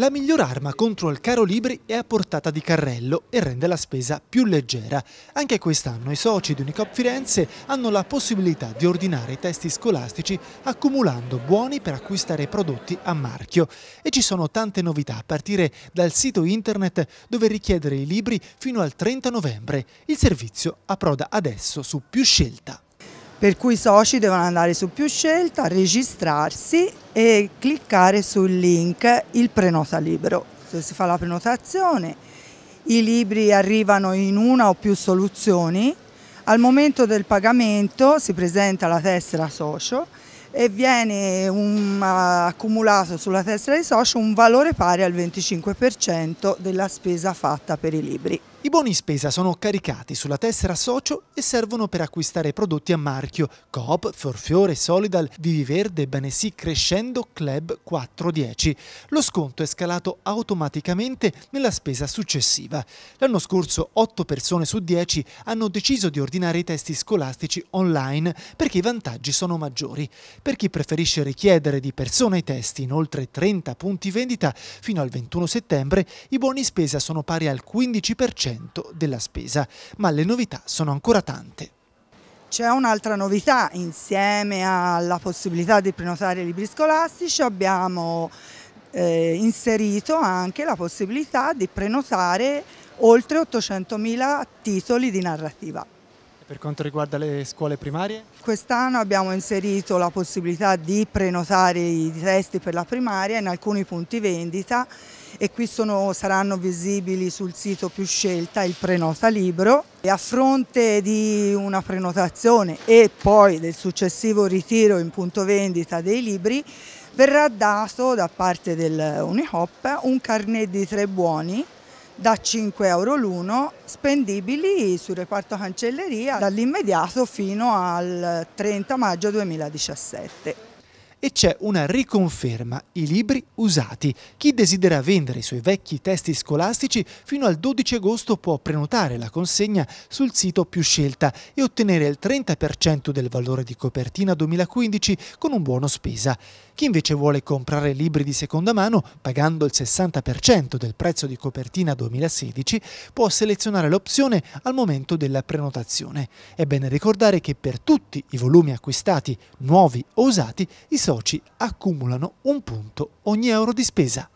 La miglior arma contro il caro libri è a portata di carrello e rende la spesa più leggera. Anche quest'anno i soci di Unicop Firenze hanno la possibilità di ordinare i testi scolastici accumulando buoni per acquistare prodotti a marchio. E ci sono tante novità a partire dal sito internet dove richiedere i libri fino al 30 novembre. Il servizio approda adesso su Più Scelta per cui i soci devono andare su più scelta, registrarsi e cliccare sul link il prenota libro, si fa la prenotazione. I libri arrivano in una o più soluzioni, al momento del pagamento si presenta la tessera socio e viene un, accumulato sulla tessera di socio un valore pari al 25% della spesa fatta per i libri. I buoni spesa sono caricati sulla tessera socio e servono per acquistare prodotti a marchio Coop, Forfiore, Solidal, Viviverde, Benessì, Crescendo, Club 410. Lo sconto è scalato automaticamente nella spesa successiva. L'anno scorso 8 persone su 10 hanno deciso di ordinare i testi scolastici online perché i vantaggi sono maggiori. Per chi preferisce richiedere di persona i testi in oltre 30 punti vendita fino al 21 settembre, i buoni spesa sono pari al 15% 10% della spesa, ma le novità sono ancora tante. C'è un'altra novità, insieme alla possibilità di prenotare libri scolastici abbiamo eh, inserito anche la possibilità di prenotare oltre 800.000 titoli di narrativa. Per quanto riguarda le scuole primarie? Quest'anno abbiamo inserito la possibilità di prenotare i testi per la primaria in alcuni punti vendita e qui sono, saranno visibili sul sito più scelta il prenota libro e a fronte di una prenotazione e poi del successivo ritiro in punto vendita dei libri verrà dato da parte del Unihop un carnet di tre buoni da 5 euro l'uno, spendibili sul reparto cancelleria dall'immediato fino al 30 maggio 2017 e c'è una riconferma, i libri usati. Chi desidera vendere i suoi vecchi testi scolastici fino al 12 agosto può prenotare la consegna sul sito più scelta e ottenere il 30% del valore di copertina 2015 con un buono spesa. Chi invece vuole comprare libri di seconda mano, pagando il 60% del prezzo di copertina 2016, può selezionare l'opzione al momento della prenotazione. È bene ricordare che per tutti i volumi acquistati, nuovi o usati, i soldi soci accumulano un punto ogni euro di spesa.